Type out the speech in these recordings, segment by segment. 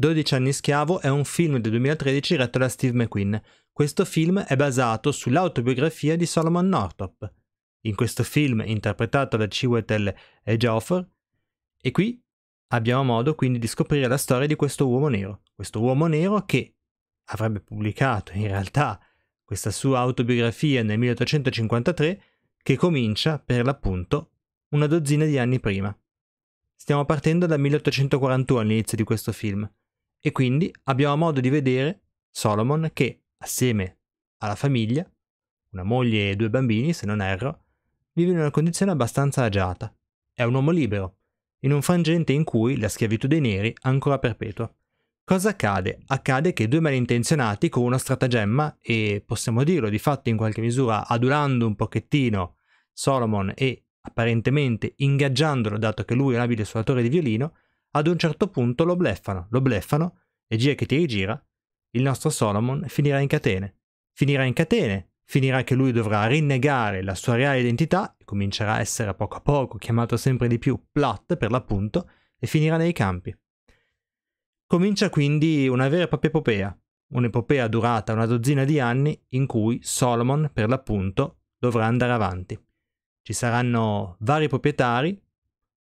12 anni schiavo è un film del 2013 diretto da Steve McQueen. Questo film è basato sull'autobiografia di Solomon Northrop. In questo film, interpretato da Chiwetel e e qui abbiamo modo quindi di scoprire la storia di questo uomo nero. Questo uomo nero che avrebbe pubblicato in realtà questa sua autobiografia nel 1853, che comincia per l'appunto una dozzina di anni prima. Stiamo partendo dal 1841 all'inizio di questo film. E quindi abbiamo modo di vedere Solomon che, assieme alla famiglia, una moglie e due bambini, se non erro, vive in una condizione abbastanza agiata. È un uomo libero, in un frangente in cui la schiavitù dei neri è ancora perpetua. Cosa accade? Accade che due malintenzionati con uno stratagemma e possiamo dirlo di fatto in qualche misura adulando un pochettino Solomon e apparentemente ingaggiandolo dato che lui è un abile suonatore di violino, ad un certo punto lo bleffano, lo bleffano e gira che ti rigira, il nostro Solomon finirà in catene. Finirà in catene, finirà che lui dovrà rinnegare la sua reale identità e comincerà a essere a poco a poco chiamato sempre di più Platt per l'appunto e finirà nei campi. Comincia quindi una vera e propria epopea, un'epopea durata una dozzina di anni in cui Solomon per l'appunto dovrà andare avanti. Ci saranno vari proprietari,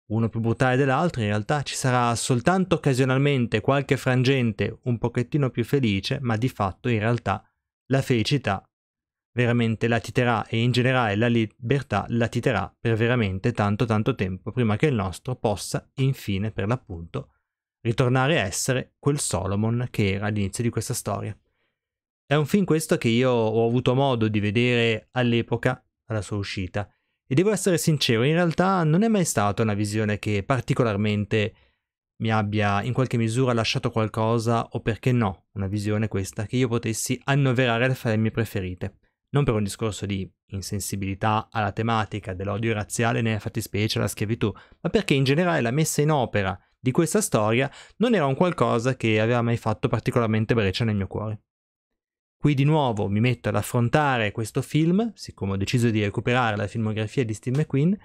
uno più brutale dell'altro, in realtà ci sarà soltanto occasionalmente qualche frangente un pochettino più felice, ma di fatto in realtà la felicità veramente latiterà e in generale la libertà latiterà per veramente tanto tanto tempo prima che il nostro possa infine per l'appunto ritornare a essere quel Solomon che era all'inizio di questa storia. È un film questo che io ho avuto modo di vedere all'epoca alla sua uscita e devo essere sincero, in realtà non è mai stata una visione che particolarmente mi abbia in qualche misura lasciato qualcosa o perché no, una visione questa che io potessi annoverare fra le mie preferite. Non per un discorso di insensibilità alla tematica dell'odio razziale nella fattispecie alla schiavitù, ma perché in generale la messa in opera di questa storia non era un qualcosa che aveva mai fatto particolarmente breccia nel mio cuore. Qui di nuovo mi metto ad affrontare questo film, siccome ho deciso di recuperare la filmografia di Steve McQueen,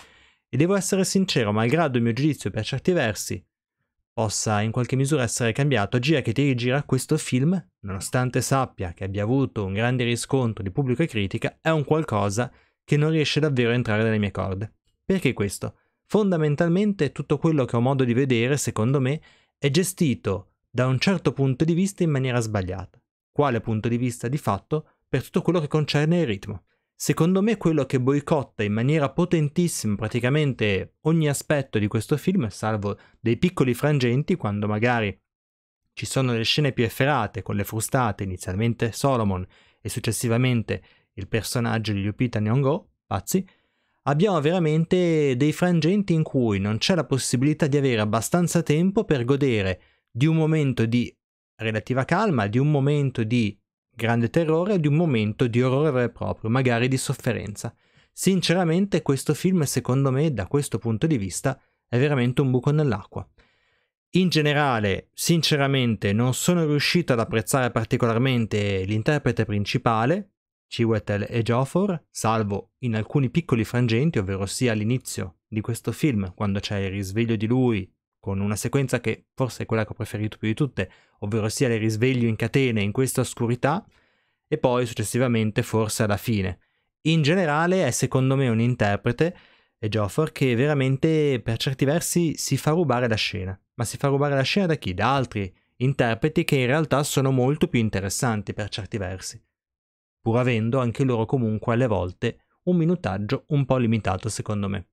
e devo essere sincero, malgrado il mio giudizio per certi versi possa in qualche misura essere cambiato, gira che ti rigira questo film, nonostante sappia che abbia avuto un grande riscontro di pubblico e critica, è un qualcosa che non riesce davvero a entrare nelle mie corde. Perché questo? Fondamentalmente tutto quello che ho modo di vedere, secondo me, è gestito da un certo punto di vista in maniera sbagliata quale punto di vista di fatto per tutto quello che concerne il ritmo. Secondo me quello che boicotta in maniera potentissima praticamente ogni aspetto di questo film, salvo dei piccoli frangenti quando magari ci sono le scene più efferate con le frustate, inizialmente Solomon e successivamente il personaggio di Lupita Nyong'o, pazzi, abbiamo veramente dei frangenti in cui non c'è la possibilità di avere abbastanza tempo per godere di un momento di relativa calma, di un momento di grande terrore e di un momento di orrore vero e proprio, magari di sofferenza. Sinceramente questo film secondo me da questo punto di vista è veramente un buco nell'acqua. In generale, sinceramente, non sono riuscito ad apprezzare particolarmente l'interprete principale, Chiwetel e Jofor, salvo in alcuni piccoli frangenti, ovvero sia all'inizio di questo film, quando c'è il risveglio di lui con una sequenza che forse è quella che ho preferito più di tutte, ovvero sia le risveglio in catene in questa oscurità e poi successivamente forse alla fine. In generale è secondo me un interprete e eh, Joffre che veramente per certi versi si fa rubare la scena, ma si fa rubare la scena da chi? Da altri interpreti che in realtà sono molto più interessanti per certi versi, pur avendo anche loro comunque alle volte un minutaggio un po' limitato secondo me.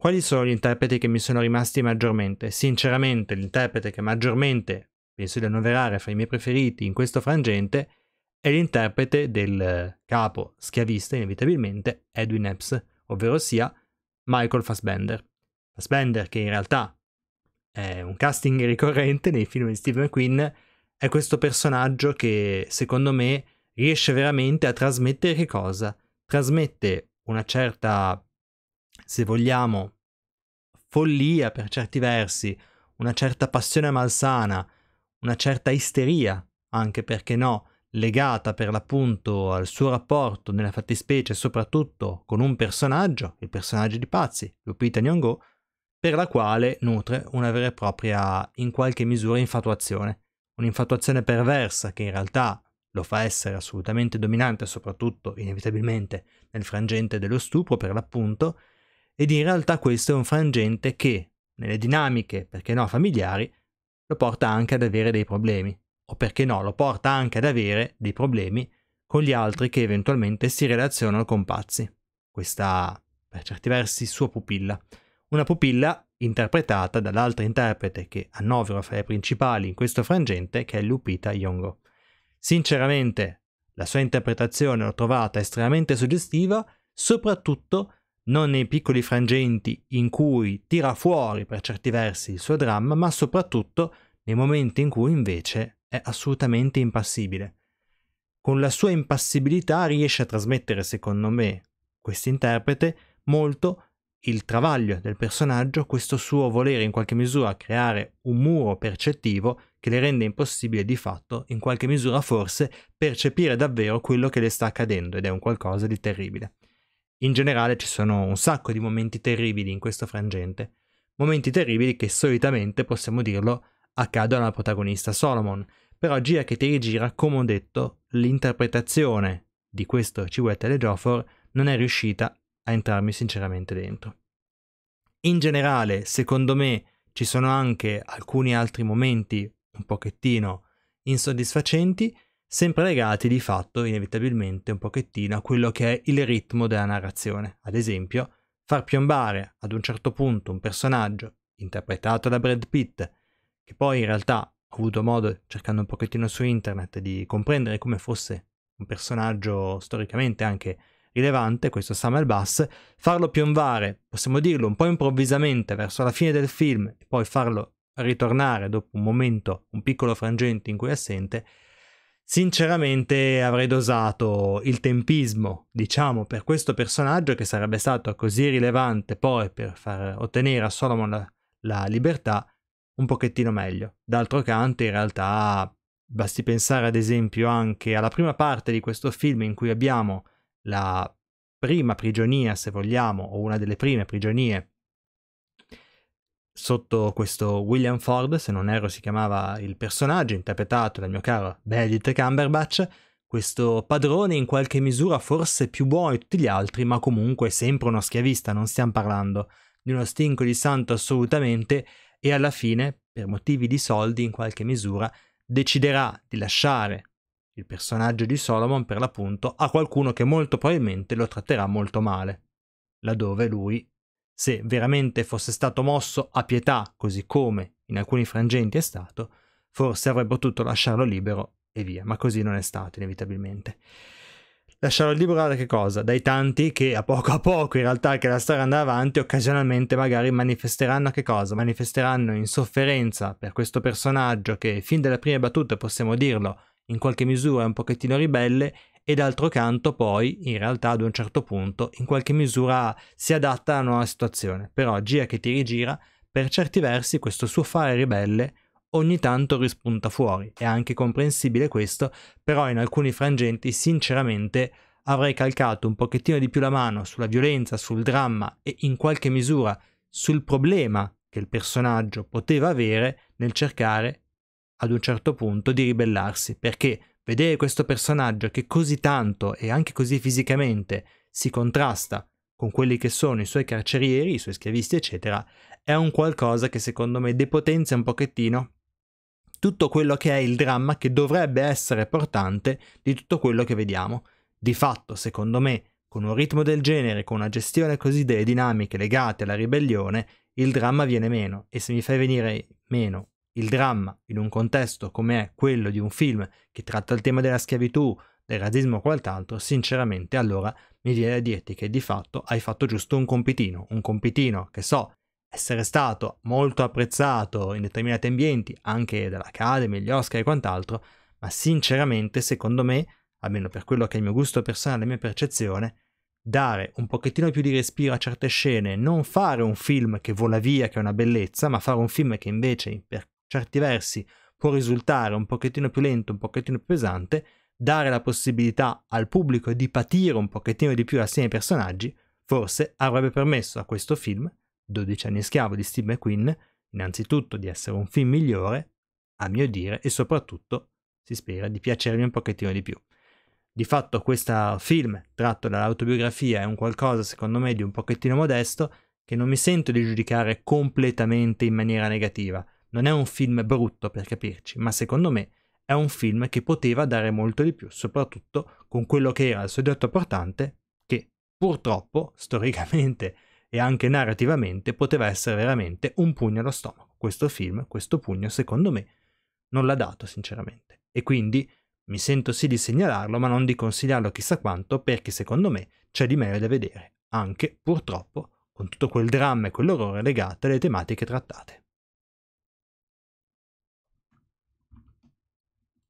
Quali sono gli interpreti che mi sono rimasti maggiormente? Sinceramente, l'interprete che maggiormente penso di annoverare fra i miei preferiti in questo frangente è l'interprete del eh, capo schiavista, inevitabilmente, Edwin Epps, ovvero sia Michael Fassbender. Fassbender, che in realtà è un casting ricorrente nei film di Steve McQueen, è questo personaggio che, secondo me, riesce veramente a trasmettere che cosa? Trasmette una certa se vogliamo, follia per certi versi, una certa passione malsana, una certa isteria, anche perché no, legata per l'appunto al suo rapporto, nella fattispecie soprattutto con un personaggio, il personaggio di Pazzi, Lupita Nyong'o, per la quale nutre una vera e propria, in qualche misura, infatuazione. Un'infatuazione perversa che in realtà lo fa essere assolutamente dominante, soprattutto, inevitabilmente, nel frangente dello stupro, per l'appunto, ed in realtà questo è un frangente che, nelle dinamiche, perché no, familiari, lo porta anche ad avere dei problemi, o perché no, lo porta anche ad avere dei problemi con gli altri che eventualmente si relazionano con pazzi. Questa, per certi versi, sua pupilla. Una pupilla interpretata dall'altra interprete che annovero fra i principali in questo frangente, che è Lupita Yongo. Sinceramente, la sua interpretazione l'ho trovata estremamente suggestiva, soprattutto non nei piccoli frangenti in cui tira fuori per certi versi il suo dramma, ma soprattutto nei momenti in cui invece è assolutamente impassibile. Con la sua impassibilità riesce a trasmettere, secondo me, interprete, molto il travaglio del personaggio, questo suo volere in qualche misura creare un muro percettivo che le rende impossibile di fatto, in qualche misura forse, percepire davvero quello che le sta accadendo ed è un qualcosa di terribile. In generale ci sono un sacco di momenti terribili in questo frangente, momenti terribili che solitamente, possiamo dirlo, accadono alla protagonista Solomon, però gira che ti rigira, come ho detto, l'interpretazione di questo e Ejiofor non è riuscita a entrarmi sinceramente dentro. In generale, secondo me, ci sono anche alcuni altri momenti un pochettino insoddisfacenti, sempre legati di fatto inevitabilmente un pochettino a quello che è il ritmo della narrazione. Ad esempio, far piombare ad un certo punto un personaggio interpretato da Brad Pitt, che poi in realtà ho avuto modo, cercando un pochettino su internet, di comprendere come fosse un personaggio storicamente anche rilevante, questo Samuel Bass, farlo piombare, possiamo dirlo, un po' improvvisamente verso la fine del film e poi farlo ritornare dopo un momento, un piccolo frangente in cui è assente, Sinceramente avrei dosato il tempismo, diciamo, per questo personaggio che sarebbe stato così rilevante poi per far ottenere a Solomon la, la libertà un pochettino meglio. D'altro canto, in realtà, basti pensare ad esempio anche alla prima parte di questo film in cui abbiamo la prima prigionia, se vogliamo, o una delle prime prigionie sotto questo William Ford, se non erro si chiamava il personaggio, interpretato dal mio caro Benedict Cumberbatch, questo padrone in qualche misura forse più buono di tutti gli altri, ma comunque sempre uno schiavista, non stiamo parlando di uno stinco di santo assolutamente, e alla fine, per motivi di soldi in qualche misura, deciderà di lasciare il personaggio di Solomon per l'appunto a qualcuno che molto probabilmente lo tratterà molto male, laddove lui se veramente fosse stato mosso a pietà, così come in alcuni frangenti è stato, forse avrebbe potuto lasciarlo libero e via, ma così non è stato inevitabilmente. Lasciarlo libero da che cosa? Dai tanti che a poco a poco, in realtà che la storia andrà avanti, occasionalmente magari manifesteranno a che cosa? Manifesteranno insofferenza per questo personaggio che fin dalle prime battute possiamo dirlo in qualche misura è un pochettino ribelle e d'altro canto poi in realtà ad un certo punto in qualche misura si adatta alla nuova situazione, però gira che ti rigira, per certi versi questo suo fare ribelle ogni tanto rispunta fuori, è anche comprensibile questo, però in alcuni frangenti sinceramente avrei calcato un pochettino di più la mano sulla violenza, sul dramma e in qualche misura sul problema che il personaggio poteva avere nel cercare ad un certo punto di ribellarsi, perché vedere questo personaggio che così tanto e anche così fisicamente si contrasta con quelli che sono i suoi carcerieri, i suoi schiavisti, eccetera, è un qualcosa che secondo me depotenzia un pochettino tutto quello che è il dramma che dovrebbe essere portante di tutto quello che vediamo. Di fatto, secondo me, con un ritmo del genere, con una gestione così delle dinamiche legate alla ribellione, il dramma viene meno e se mi fai venire meno il dramma in un contesto come è quello di un film che tratta il tema della schiavitù, del razzismo o quant'altro, sinceramente allora mi viene a dirti che di fatto hai fatto giusto un compitino, un compitino che so essere stato molto apprezzato in determinati ambienti, anche dall'Academy, gli Oscar e quant'altro, ma sinceramente secondo me, almeno per quello che è il mio gusto personale, la mia percezione, dare un pochettino più di respiro a certe scene, non fare un film che vola via, che è una bellezza, ma fare un film che invece per certi versi può risultare un pochettino più lento, un pochettino più pesante, dare la possibilità al pubblico di patire un pochettino di più assieme ai personaggi, forse avrebbe permesso a questo film, 12 anni schiavo di Steve McQueen, innanzitutto di essere un film migliore, a mio dire, e soprattutto, si spera, di piacermi un pochettino di più. Di fatto questo film, tratto dall'autobiografia, è un qualcosa, secondo me, di un pochettino modesto, che non mi sento di giudicare completamente in maniera negativa, non è un film brutto per capirci, ma secondo me è un film che poteva dare molto di più, soprattutto con quello che era il suddetto portante, che purtroppo, storicamente e anche narrativamente, poteva essere veramente un pugno allo stomaco. Questo film, questo pugno, secondo me, non l'ha dato, sinceramente. E quindi mi sento sì di segnalarlo, ma non di consigliarlo chissà quanto, perché secondo me c'è di meglio da vedere, anche, purtroppo, con tutto quel dramma e quell'orrore legato alle tematiche trattate.